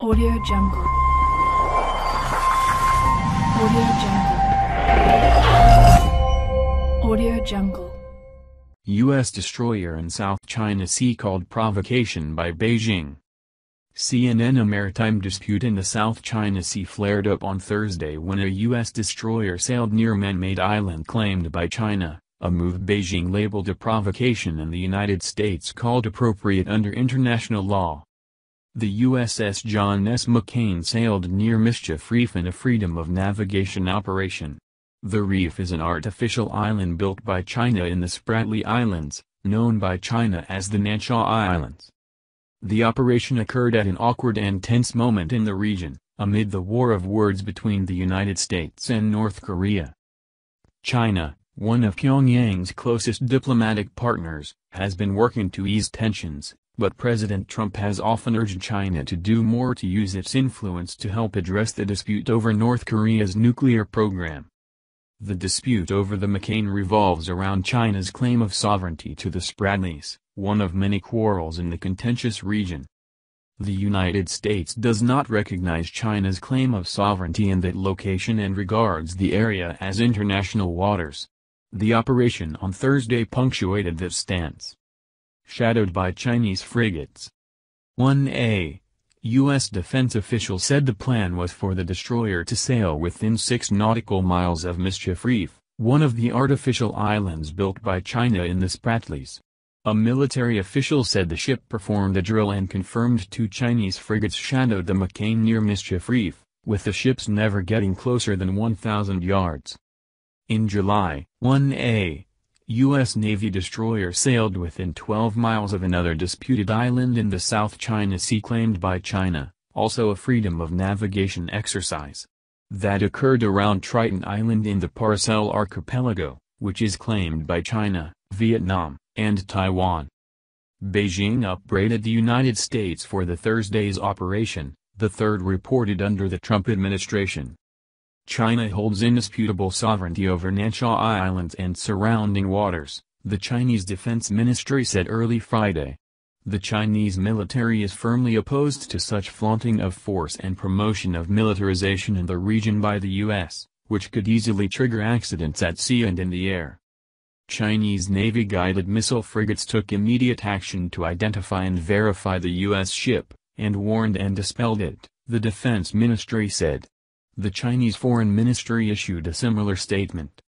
Audio Jungle. Audio Jungle. Audio Jungle. U.S. destroyer in South China Sea called provocation by Beijing. CNN A maritime dispute in the South China Sea flared up on Thursday when a U.S. destroyer sailed near man-made island claimed by China, a move Beijing labeled a provocation and the United States called appropriate under international law. The USS John S. McCain sailed near Mischief Reef in a freedom of navigation operation. The reef is an artificial island built by China in the Spratly Islands, known by China as the Nansha Islands. The operation occurred at an awkward and tense moment in the region, amid the war of words between the United States and North Korea. China, one of Pyongyang's closest diplomatic partners, has been working to ease tensions but President Trump has often urged China to do more to use its influence to help address the dispute over North Korea's nuclear program. The dispute over the McCain revolves around China's claim of sovereignty to the Spratleys, one of many quarrels in the contentious region. The United States does not recognize China's claim of sovereignty in that location and regards the area as international waters. The operation on Thursday punctuated that stance shadowed by Chinese frigates. One A. U.S. defense official said the plan was for the destroyer to sail within six nautical miles of Mischief Reef, one of the artificial islands built by China in the Spratlys. A military official said the ship performed a drill and confirmed two Chinese frigates shadowed the McCain near Mischief Reef, with the ships never getting closer than 1,000 yards. In July, 1A, U.S. Navy destroyer sailed within 12 miles of another disputed island in the South China Sea claimed by China, also a freedom of navigation exercise. That occurred around Triton Island in the Paracel Archipelago, which is claimed by China, Vietnam, and Taiwan. Beijing upbraided the United States for the Thursday's operation, the third reported under the Trump administration, China holds indisputable sovereignty over Nansha Islands and surrounding waters, the Chinese Defense Ministry said early Friday. The Chinese military is firmly opposed to such flaunting of force and promotion of militarization in the region by the U.S., which could easily trigger accidents at sea and in the air. Chinese Navy-guided missile frigates took immediate action to identify and verify the U.S. ship, and warned and dispelled it, the Defense Ministry said. The Chinese Foreign Ministry issued a similar statement.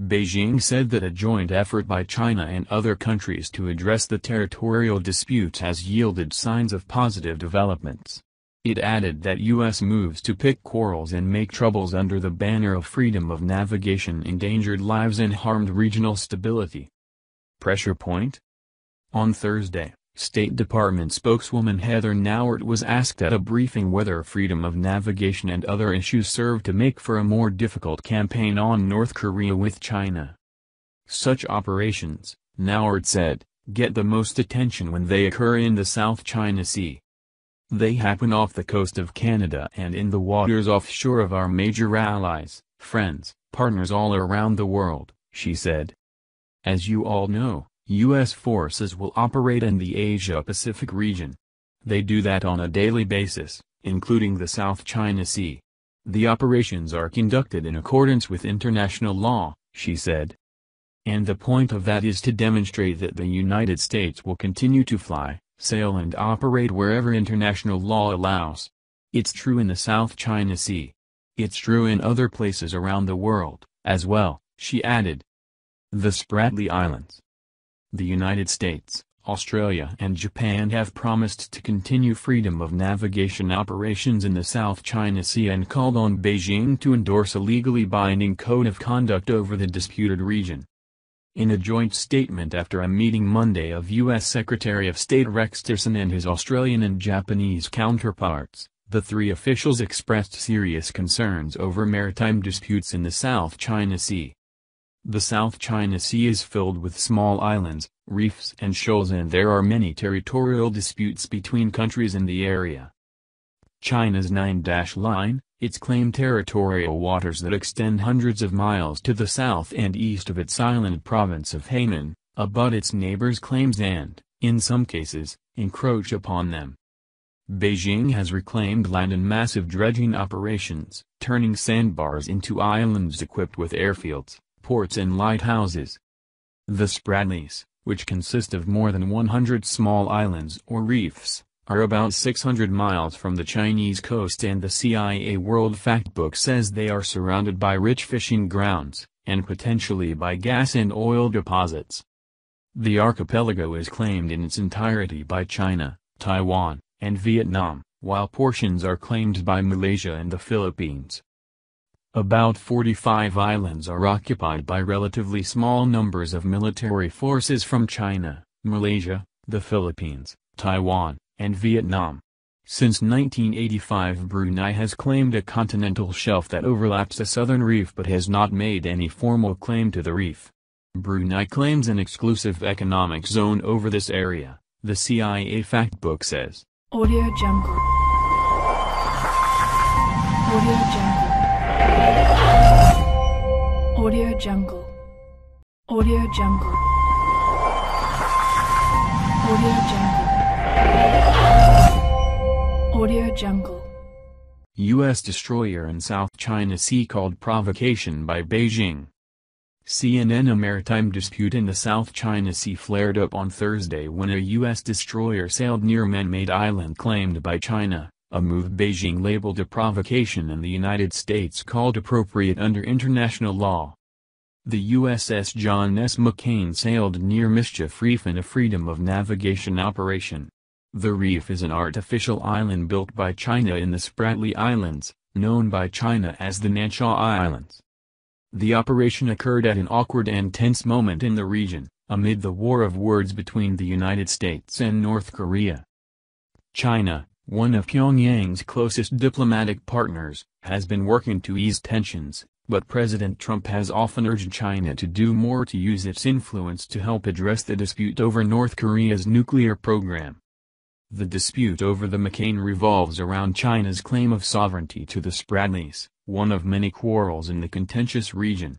Beijing said that a joint effort by China and other countries to address the territorial disputes has yielded signs of positive developments. It added that U.S. moves to pick quarrels and make troubles under the banner of freedom of navigation endangered lives and harmed regional stability. Pressure Point? On Thursday, State Department spokeswoman Heather Nauert was asked at a briefing whether freedom of navigation and other issues serve to make for a more difficult campaign on North Korea with China. Such operations, Nauert said, get the most attention when they occur in the South China Sea. They happen off the coast of Canada and in the waters offshore of our major allies, friends, partners all around the world, she said. As you all know, U.S. forces will operate in the Asia-Pacific region. They do that on a daily basis, including the South China Sea. The operations are conducted in accordance with international law, she said. And the point of that is to demonstrate that the United States will continue to fly, sail and operate wherever international law allows. It's true in the South China Sea. It's true in other places around the world, as well, she added. The Spratly Islands, the United States, Australia and Japan have promised to continue freedom of navigation operations in the South China Sea and called on Beijing to endorse a legally binding code of conduct over the disputed region. In a joint statement after a meeting Monday of U.S. Secretary of State Rex Tillerson and his Australian and Japanese counterparts, the three officials expressed serious concerns over maritime disputes in the South China Sea. The South China Sea is filled with small islands, reefs and shoals and there are many territorial disputes between countries in the area. China's Nine-Dash Line, its claim territorial waters that extend hundreds of miles to the south and east of its island province of Hainan, abut its neighbors' claims and, in some cases, encroach upon them. Beijing has reclaimed land in massive dredging operations, turning sandbars into islands equipped with airfields ports and lighthouses. The Spratleys, which consist of more than 100 small islands or reefs, are about 600 miles from the Chinese coast and the CIA World Factbook says they are surrounded by rich fishing grounds, and potentially by gas and oil deposits. The archipelago is claimed in its entirety by China, Taiwan, and Vietnam, while portions are claimed by Malaysia and the Philippines. About 45 islands are occupied by relatively small numbers of military forces from China, Malaysia, the Philippines, Taiwan, and Vietnam. Since 1985 Brunei has claimed a continental shelf that overlaps a southern reef but has not made any formal claim to the reef. Brunei claims an exclusive economic zone over this area, the CIA Factbook says. Audio Jungle Audio Jungle Audio Jungle. Audio Jungle. Audio Jungle. Audio Jungle. U.S. destroyer in South China Sea called provocation by Beijing. CNN A maritime dispute in the South China Sea flared up on Thursday when a U.S. destroyer sailed near man-made island claimed by China, a move Beijing labeled a provocation and the United States called appropriate under international law. The USS John S. McCain sailed near Mischief Reef in a freedom of navigation operation. The reef is an artificial island built by China in the Spratly Islands, known by China as the Nansha Islands. The operation occurred at an awkward and tense moment in the region, amid the war of words between the United States and North Korea. China, one of Pyongyang's closest diplomatic partners, has been working to ease tensions, but President Trump has often urged China to do more to use its influence to help address the dispute over North Korea's nuclear program. The dispute over the McCain revolves around China's claim of sovereignty to the Spratleys, one of many quarrels in the contentious region.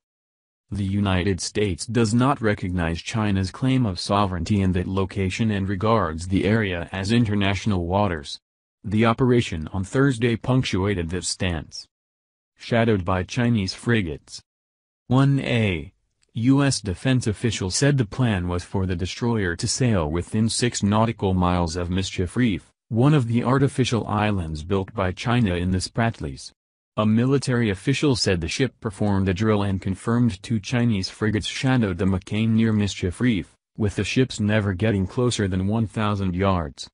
The United States does not recognize China's claim of sovereignty in that location and regards the area as international waters. The operation on Thursday punctuated this stance. Shadowed by Chinese frigates. 1A. U.S. defense official said the plan was for the destroyer to sail within six nautical miles of Mischief Reef, one of the artificial islands built by China in the Spratlys. A military official said the ship performed a drill and confirmed two Chinese frigates shadowed the McCain near Mischief Reef, with the ships never getting closer than 1,000 yards.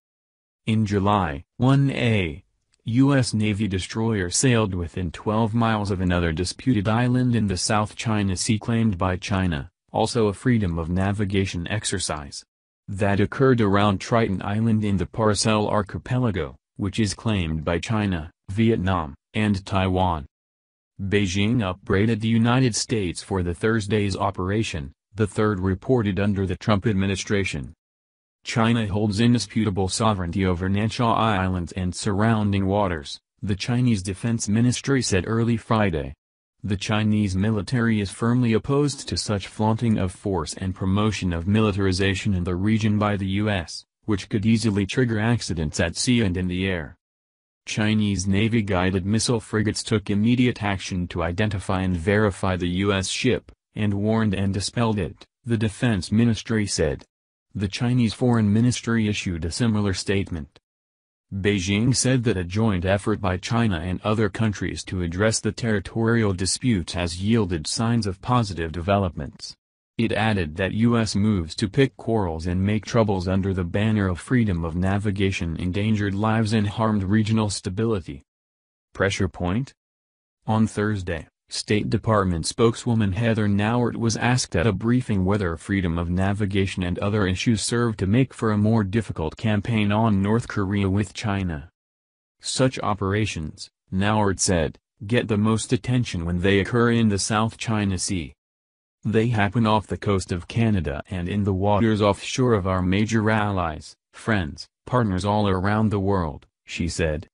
In July, one A. U.S. Navy destroyer sailed within 12 miles of another disputed island in the South China Sea claimed by China, also a freedom of navigation exercise. That occurred around Triton Island in the Paracel Archipelago, which is claimed by China, Vietnam, and Taiwan. Beijing upbraided the United States for the Thursday's operation, the third reported under the Trump administration. China holds indisputable sovereignty over Nansha Islands and surrounding waters, the Chinese Defense Ministry said early Friday. The Chinese military is firmly opposed to such flaunting of force and promotion of militarization in the region by the U.S., which could easily trigger accidents at sea and in the air. Chinese Navy-guided missile frigates took immediate action to identify and verify the U.S. ship, and warned and dispelled it, the Defense Ministry said. The Chinese Foreign Ministry issued a similar statement. Beijing said that a joint effort by China and other countries to address the territorial disputes has yielded signs of positive developments. It added that U.S. moves to pick quarrels and make troubles under the banner of freedom of navigation endangered lives and harmed regional stability. Pressure Point? On Thursday State Department spokeswoman Heather Nauert was asked at a briefing whether freedom of navigation and other issues serve to make for a more difficult campaign on North Korea with China. Such operations, Nauert said, get the most attention when they occur in the South China Sea. They happen off the coast of Canada and in the waters offshore of our major allies, friends, partners all around the world, she said.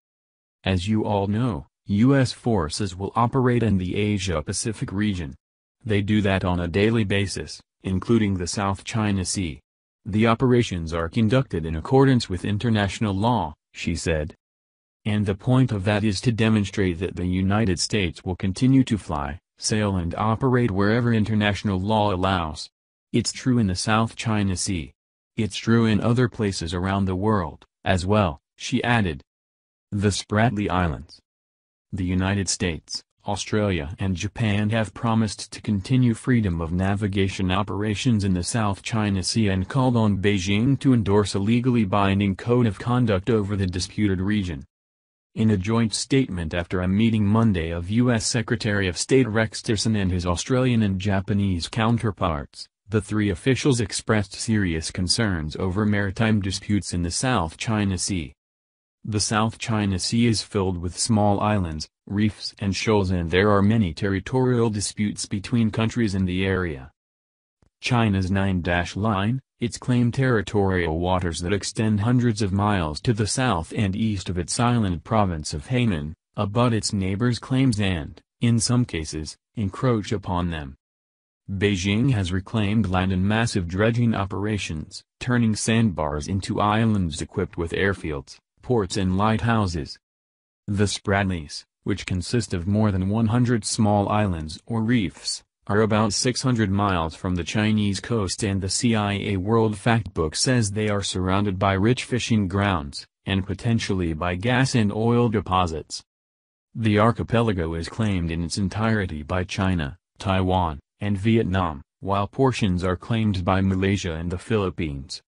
As you all know, U.S. forces will operate in the Asia-Pacific region. They do that on a daily basis, including the South China Sea. The operations are conducted in accordance with international law, she said. And the point of that is to demonstrate that the United States will continue to fly, sail and operate wherever international law allows. It's true in the South China Sea. It's true in other places around the world, as well, she added. The Spratly Islands the United States, Australia and Japan have promised to continue freedom of navigation operations in the South China Sea and called on Beijing to endorse a legally binding code of conduct over the disputed region. In a joint statement after a meeting Monday of U.S. Secretary of State Rex Tillerson and his Australian and Japanese counterparts, the three officials expressed serious concerns over maritime disputes in the South China Sea. The South China Sea is filled with small islands, reefs and shoals and there are many territorial disputes between countries in the area. China's Nine-Dash Line, its claim territorial waters that extend hundreds of miles to the south and east of its island province of Hainan, abut its neighbors' claims and, in some cases, encroach upon them. Beijing has reclaimed land in massive dredging operations, turning sandbars into islands equipped with airfields ports and lighthouses. The Spratleys, which consist of more than 100 small islands or reefs, are about 600 miles from the Chinese coast and the CIA World Factbook says they are surrounded by rich fishing grounds, and potentially by gas and oil deposits. The archipelago is claimed in its entirety by China, Taiwan, and Vietnam, while portions are claimed by Malaysia and the Philippines.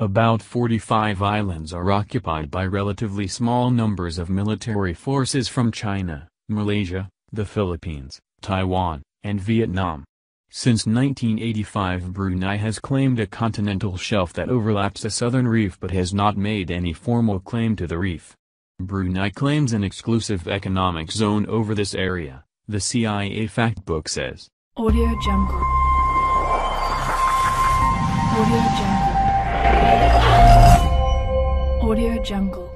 About 45 islands are occupied by relatively small numbers of military forces from China, Malaysia, the Philippines, Taiwan, and Vietnam. Since 1985 Brunei has claimed a continental shelf that overlaps a southern reef but has not made any formal claim to the reef. Brunei claims an exclusive economic zone over this area, the CIA Factbook says. Audio Jungle Audio Jungle Audio Jungle.